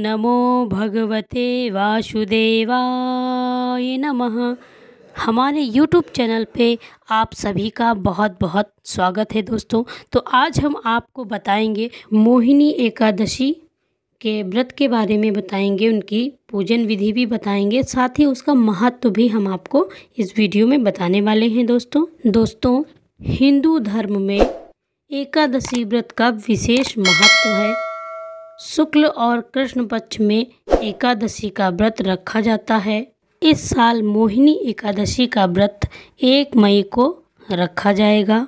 नमो भगवते वासुदेवाय नमः हमारे YouTube चैनल पे आप सभी का बहुत बहुत स्वागत है दोस्तों तो आज हम आपको बताएंगे मोहिनी एकादशी के व्रत के बारे में बताएंगे उनकी पूजन विधि भी बताएंगे साथ ही उसका महत्व भी हम आपको इस वीडियो में बताने वाले हैं दोस्तों दोस्तों हिंदू धर्म में एकादशी व्रत का विशेष महत्व है शुक्ल और कृष्ण पक्ष में एकादशी का व्रत रखा जाता है इस साल मोहिनी एकादशी का व्रत एक मई को रखा जाएगा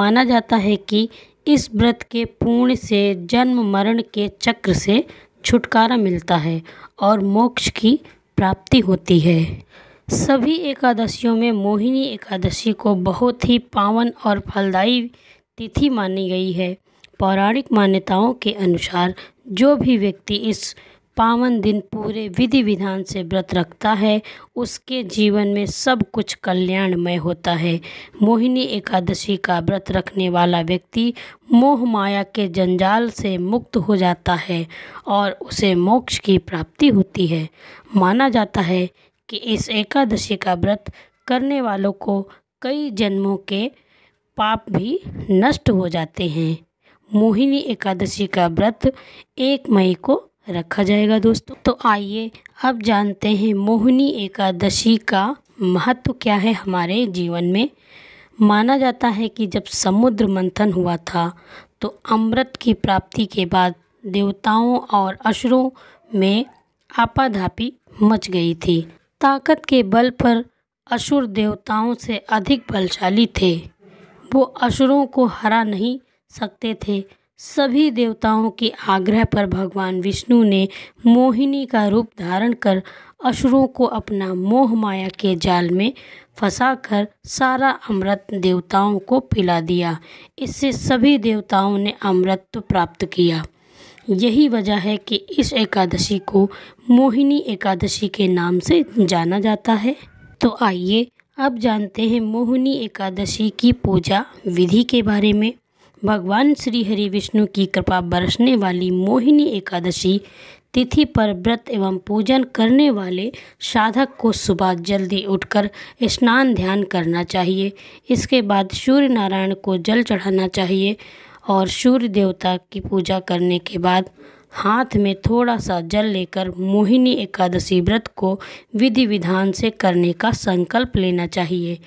माना जाता है कि इस व्रत के पूर्ण से जन्म मरण के चक्र से छुटकारा मिलता है और मोक्ष की प्राप्ति होती है सभी एकादशियों में मोहिनी एकादशी को बहुत ही पावन और फलदायी तिथि मानी गई है पौराणिक मान्यताओं के अनुसार जो भी व्यक्ति इस पावन दिन पूरे विधि विधान से व्रत रखता है उसके जीवन में सब कुछ कल्याणमय होता है मोहिनी एकादशी का व्रत रखने वाला व्यक्ति मोह माया के जंजाल से मुक्त हो जाता है और उसे मोक्ष की प्राप्ति होती है माना जाता है कि इस एकादशी का व्रत करने वालों को कई जन्मों के पाप भी नष्ट हो जाते हैं मोहिनी एकादशी का व्रत एक मई को रखा जाएगा दोस्तों तो आइए अब जानते हैं मोहिनी एकादशी का महत्व क्या है हमारे जीवन में माना जाता है कि जब समुद्र मंथन हुआ था तो अमृत की प्राप्ति के बाद देवताओं और असुरों में आपाधापी मच गई थी ताकत के बल पर असुर देवताओं से अधिक बलशाली थे वो असुरों को हरा नहीं सकते थे सभी देवताओं के आग्रह पर भगवान विष्णु ने मोहिनी का रूप धारण कर असुरों को अपना मोह माया के जाल में फंसाकर सारा अमृत देवताओं को पिला दिया इससे सभी देवताओं ने अमृत प्राप्त किया यही वजह है कि इस एकादशी को मोहिनी एकादशी के नाम से जाना जाता है तो आइए अब जानते हैं मोहिनी एकादशी की पूजा विधि के बारे में भगवान श्री हरि विष्णु की कृपा बरसने वाली मोहिनी एकादशी तिथि पर व्रत एवं पूजन करने वाले साधक को सुबह जल्दी उठकर स्नान ध्यान करना चाहिए इसके बाद सूर्य नारायण को जल चढ़ाना चाहिए और सूर्य देवता की पूजा करने के बाद हाथ में थोड़ा सा जल लेकर मोहिनी एकादशी व्रत को विधि विधान से करने का संकल्प लेना चाहिए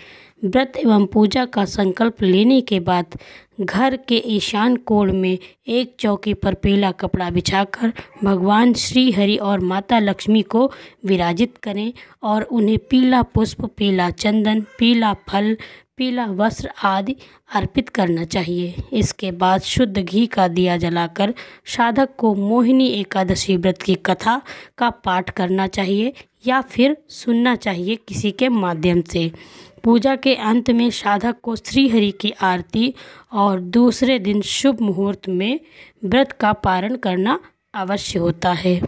व्रत एवं पूजा का संकल्प लेने के बाद घर के ईशान कोण में एक चौकी पर पीला कपड़ा बिछाकर भगवान श्री हरि और माता लक्ष्मी को विराजित करें और उन्हें पीला पुष्प पीला चंदन पीला फल पीला वस्त्र आदि अर्पित करना चाहिए इसके बाद शुद्ध घी का दिया जलाकर साधक को मोहिनी एकादशी व्रत की कथा का पाठ करना चाहिए या फिर सुनना चाहिए किसी के माध्यम से पूजा के अंत में साधक को श्रीहरि की आरती और दूसरे दिन शुभ मुहूर्त में व्रत का पारण करना अवश्य होता है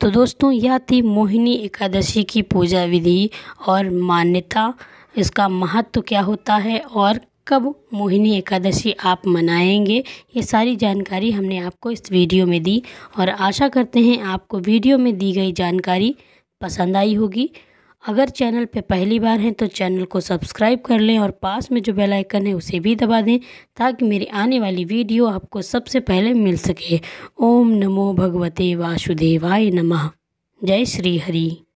तो दोस्तों यह थी मोहिनी एकादशी की पूजा विधि और मान्यता इसका महत्व क्या होता है और कब मोहिनी एकादशी आप मनाएंगे ये सारी जानकारी हमने आपको इस वीडियो में दी और आशा करते हैं आपको वीडियो में दी गई जानकारी पसंद आई होगी अगर चैनल पे पहली बार हैं तो चैनल को सब्सक्राइब कर लें और पास में जो बेल आइकन है उसे भी दबा दें ताकि मेरी आने वाली वीडियो आपको सबसे पहले मिल सके ओम नमो भगवते वासुदेवाय नमः जय श्री हरि